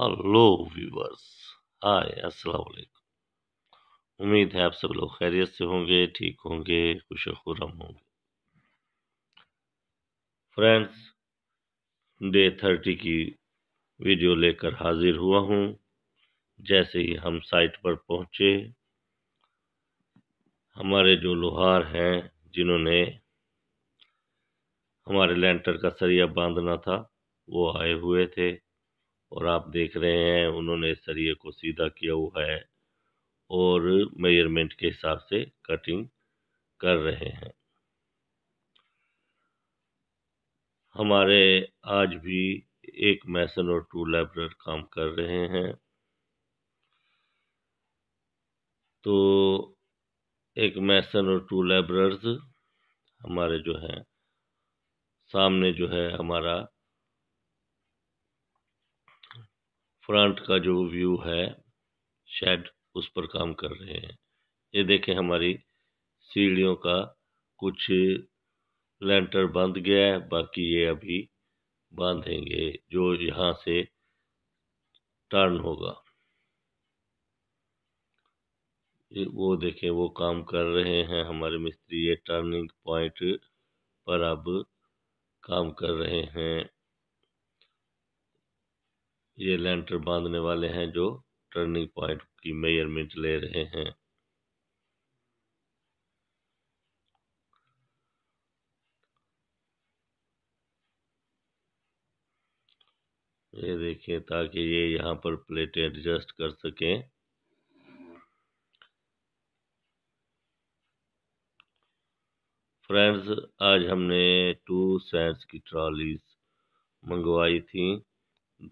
hello viewers हाय अस्सलाम वालेकुम उम्मीद है आप सब लोग खैरियत से होंगे ठीक होंगे खुश खुरम होंगे फ्रेंड्स डे थर्टी की वीडियो लेकर हाजिर हुआ हूँ जैसे ही हम साइट पर पहुँचे हमारे जो लोहार हैं जिन्होंने हमारे लेंटर का सरिया बांधना था वो आए हुए थे और आप देख रहे हैं उन्होंने सरिये को सीधा किया हुआ है और मेजरमेंट के हिसाब से कटिंग कर रहे हैं हमारे आज भी एक मैसन और टू लेबर काम कर रहे हैं तो एक मैसन और टू लेबर हमारे जो है सामने जो है हमारा फ्रंट का जो व्यू है शेड उस पर काम कर रहे हैं ये देखें हमारी सीढ़ियों का कुछ लेंटर बंध गया है बाकी ये अभी बांधेंगे जो यहाँ से टर्न होगा वो देखें वो काम कर रहे हैं हमारे मिस्त्री ये टर्निंग पॉइंट पर अब काम कर रहे हैं ये लेंटर बांधने वाले हैं जो टर्निंग पॉइंट की मेजरमेंट ले रहे हैं ये देखिए ताकि ये यहाँ पर प्लेटें एडजस्ट कर सकें फ्रेंड्स आज हमने टू सेट्स की ट्रॉलीज मंगवाई थी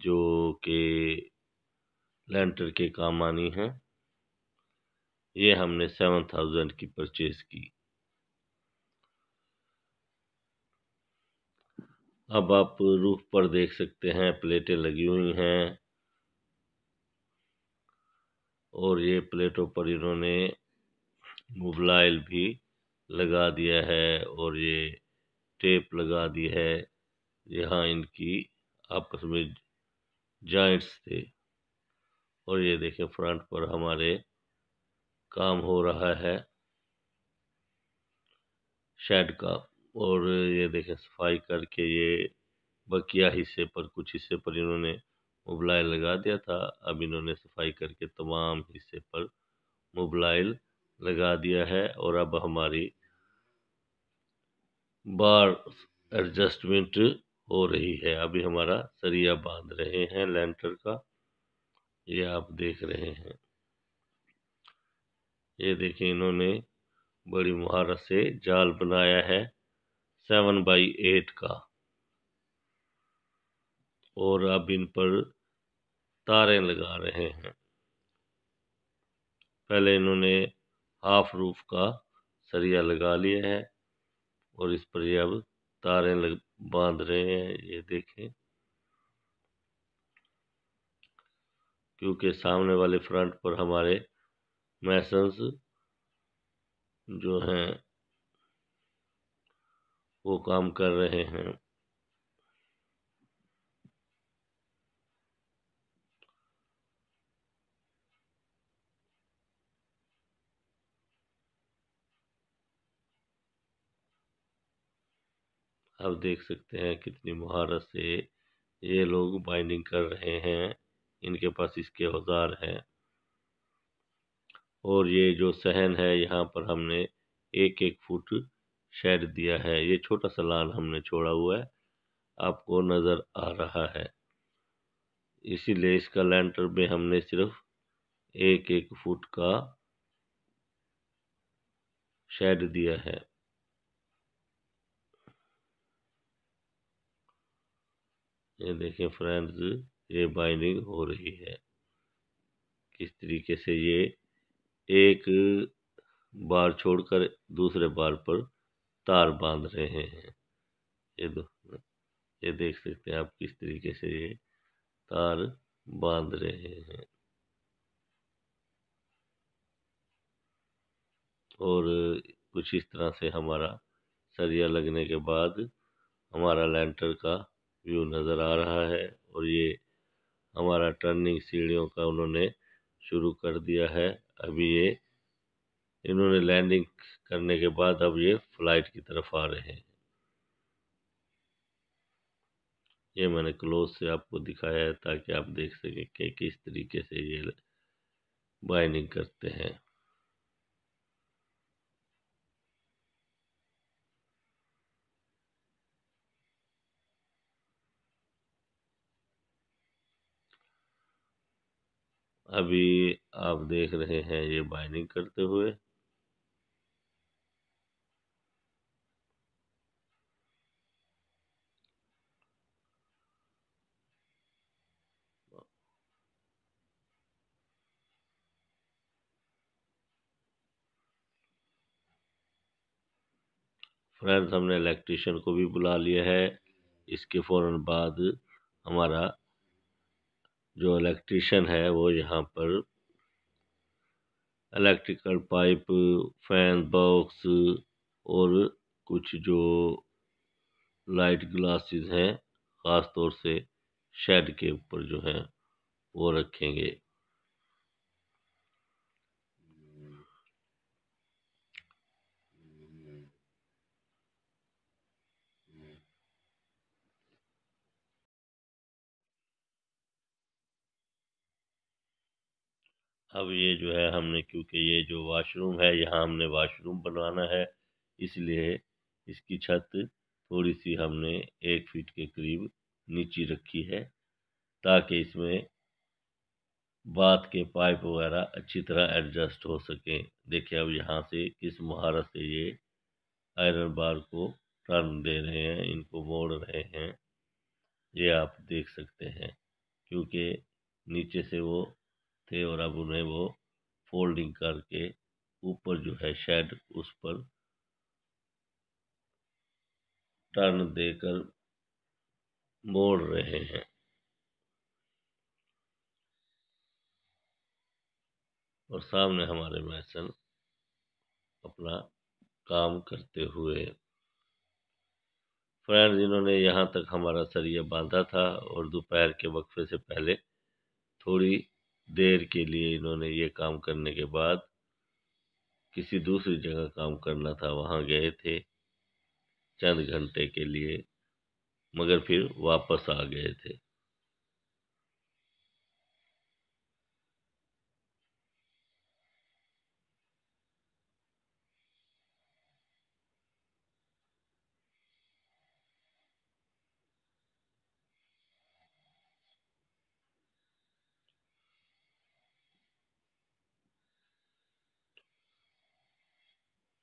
जो कि लेंटर के काम आनी है ये हमने सेवन थाउजेंड की परचेज की अब आप रूफ पर देख सकते हैं प्लेटें लगी हुई हैं और ये प्लेटों पर इन्होंने मोबलाइल भी लगा दिया है और ये टेप लगा दी है यहाँ इनकी आपस में जॉइंट्स थे और ये देखें फ्रंट पर हमारे काम हो रहा है शेड का और ये देखें सफाई करके ये बकिया हिस्से पर कुछ हिस्से पर इन्होंने मोबलाइल लगा दिया था अब इन्होंने सफाई करके तमाम हिस्से पर मोबलाइल लगा दिया है और अब हमारी बार एडजस्टमेंट हो रही है अभी हमारा सरिया बांध रहे हैं लेंटर का ये आप देख रहे हैं ये देखें इन्होंने बड़ी महारत से जाल बनाया है सेवन बाई एट का और अब इन पर तारे लगा रहे हैं पहले इन्होंने हाफ रूफ का सरिया लगा लिया है और इस पर ये अब तारें लग बांध रहे हैं ये देखें क्योंकि सामने वाले फ्रंट पर हमारे मैसन्स जो हैं वो काम कर रहे हैं आप देख सकते हैं कितनी महारत से ये लोग बाइंडिंग कर रहे हैं इनके पास इसके औजार हैं और ये जो सहन है यहाँ पर हमने एक एक फुट शेड दिया है ये छोटा सा लाल हमने छोड़ा हुआ है आपको नज़र आ रहा है इसीलिए इसका लेंटर में हमने सिर्फ एक एक फुट का शेड दिया है ये देखिए फ्रेंड्स ये बाइंडिंग हो रही है किस तरीके से ये एक बार छोड़कर दूसरे बार पर तार बांध रहे हैं ये दो ये देख सकते हैं आप किस तरीके से ये तार बांध रहे हैं और कुछ इस तरह से हमारा सरिया लगने के बाद हमारा लेंटर का व्यू नज़र आ रहा है और ये हमारा टर्निंग सीढ़ियों का उन्होंने शुरू कर दिया है अभी ये इन्होंने लैंडिंग करने के बाद अब ये फ्लाइट की तरफ आ रहे हैं ये मैंने क्लोज से आपको दिखाया है ताकि आप देख सकें कि किस तरीके से ये बाइनिंग करते हैं अभी आप देख रहे हैं ये बाइनिंग करते हुए फ्रेंड्स हमने इलेक्ट्रिशियन को भी बुला लिया है इसके फ़ौर बाद हमारा जो इलेक्ट्रिशन है वो यहाँ पर इलेक्ट्रिकल पाइप फैन बॉक्स और कुछ जो लाइट ग्लासेस हैं ख़ास तौर से शेड के ऊपर जो हैं वो रखेंगे अब ये जो है हमने क्योंकि ये जो वाशरूम है यहाँ हमने वाशरूम बनवाना है इसलिए इसकी छत थोड़ी सी हमने एक फीट के करीब नीची रखी है ताकि इसमें बाथ के पाइप वगैरह अच्छी तरह एडजस्ट हो सकें देखिए अब यहाँ से किस महारत से ये आयरन बार को टर्न दे रहे हैं इनको मोड़ रहे हैं ये आप देख सकते हैं क्योंकि नीचे से वो थे और अब उन्हें वो फोल्डिंग करके ऊपर जो है शेड उस पर टर्न देकर मोड़ रहे हैं और सामने हमारे मैसन अपना काम करते हुए फ्रेंड्स इन्होंने यहाँ तक हमारा सरिया बांधा था और दोपहर के वक्फे से पहले थोड़ी देर के लिए इन्होंने ये काम करने के बाद किसी दूसरी जगह काम करना था वहाँ गए थे चंद घंटे के लिए मगर फिर वापस आ गए थे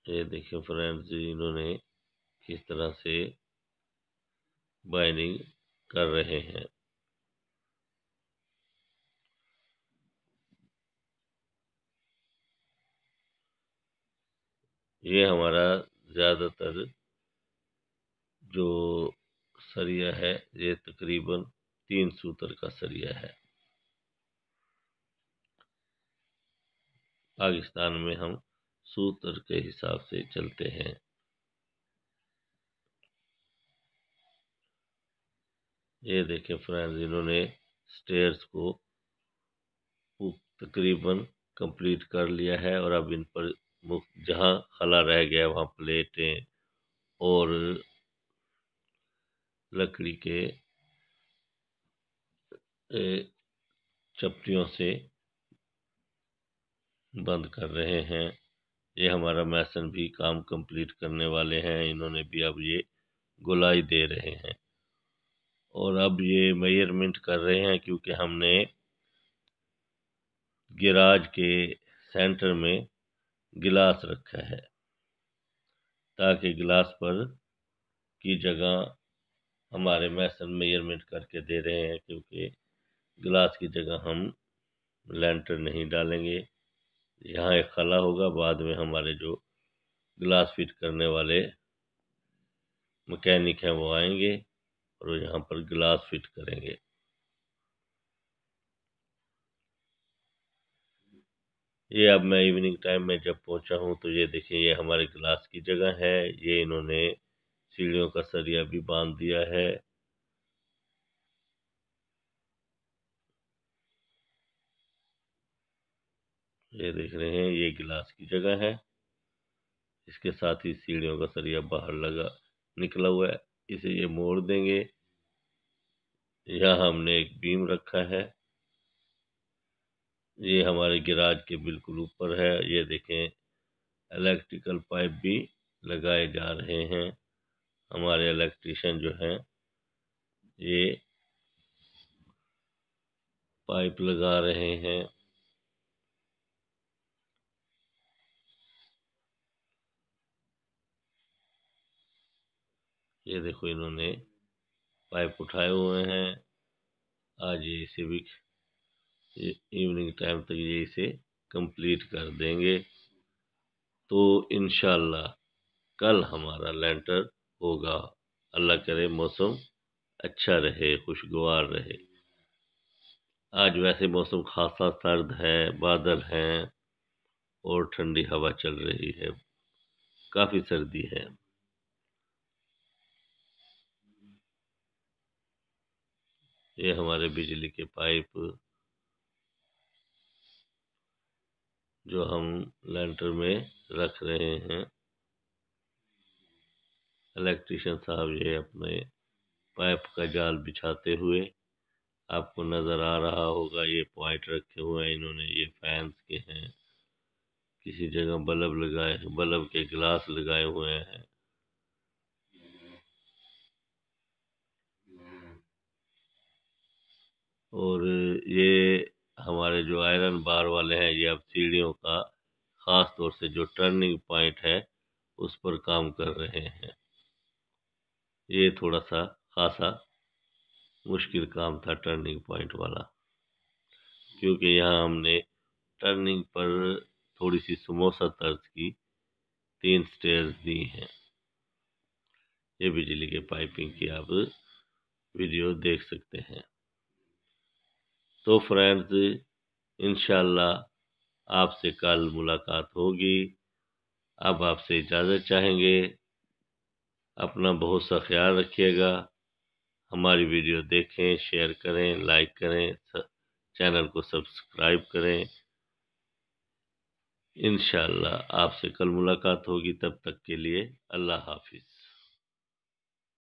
ये देखिए फ्रेंड्स इन्होंने किस तरह से बाइनिंग कर रहे हैं ये हमारा ज़्यादातर जो सरिया है ये तकरीबन तीन सूत्र का सरिया है पाकिस्तान में हम सूत्र के हिसाब से चलते हैं ये देखें फ्रेंड्स इन्होंने स्टेयर्स को तकरीबन कंप्लीट कर लिया है और अब इन पर मुफ्त जहाँ खला रह गया वहाँ प्लेटें और लकड़ी के चपटियों से बंद कर रहे हैं ये हमारा मैसन भी काम कंप्लीट करने वाले हैं इन्होंने भी अब ये गुलाई दे रहे हैं और अब ये मेजरमेंट कर रहे हैं क्योंकि हमने गिराज के सेंटर में गिलास रखा है ताकि गिलास पर की जगह हमारे मैसन मेजरमेंट करके दे रहे हैं क्योंकि गिलास की जगह हम लेंटर नहीं डालेंगे यहाँ एक खला होगा बाद में हमारे जो ग्लास फिट करने वाले मकैनिक हैं वो आएंगे और यहाँ पर ग्लास फिट करेंगे ये अब मैं इवनिंग टाइम में जब पहुंचा हूं तो ये देखें ये हमारे ग्लास की जगह है ये इन्होंने सीढ़ियों का सरिया भी बांध दिया है ये देख रहे हैं ये गिलास की जगह है इसके साथ ही सीढ़ियों का सरिया बाहर लगा निकला हुआ है इसे ये मोड़ देंगे यहाँ हमने एक बीम रखा है ये हमारे गिराज के बिल्कुल ऊपर है ये देखें इलेक्ट्रिकल पाइप भी लगाए जा रहे हैं हमारे इलेक्ट्रिशियन जो हैं ये पाइप लगा रहे हैं ये देखो इन्होंने पाइप उठाए हुए हैं आज ये इसे भी इवनिंग टाइम तक ये इसे कंप्लीट कर देंगे तो इन कल हमारा लेंटर होगा अल्लाह करे मौसम अच्छा रहे खुशगवार रहे आज वैसे मौसम खासा सर्द है बादल हैं और ठंडी हवा चल रही है काफ़ी सर्दी है ये हमारे बिजली के पाइप जो हम लेंटर में रख रहे हैं इलेक्ट्रिशियन साहब ये अपने पाइप का जाल बिछाते हुए आपको नज़र आ रहा होगा ये पॉइंट रखे हुए हैं इन्होंने ये फैंस के हैं किसी जगह बल्ब लगाए बल्ब के गिलास लगाए हुए हैं और ये हमारे जो आयरन बार वाले हैं ये अब सीढ़ियों का ख़ास तौर से जो टर्निंग पॉइंट है उस पर काम कर रहे हैं ये थोड़ा सा खासा मुश्किल काम था टर्निंग पॉइंट वाला क्योंकि यहाँ हमने टर्निंग पर थोड़ी सी समोसा तर्ज की तीन स्टेयर्स दी हैं ये बिजली के पाइपिंग की आप वीडियो देख सकते हैं तो फ्रेंड्स इन आपसे कल मुलाकात होगी अब आपसे इजाज़त चाहेंगे अपना बहुत सा ख्याल रखिएगा हमारी वीडियो देखें शेयर करें लाइक करें चैनल को सब्सक्राइब करें इन आपसे कल मुलाकात होगी तब तक के लिए अल्लाह हाफिज़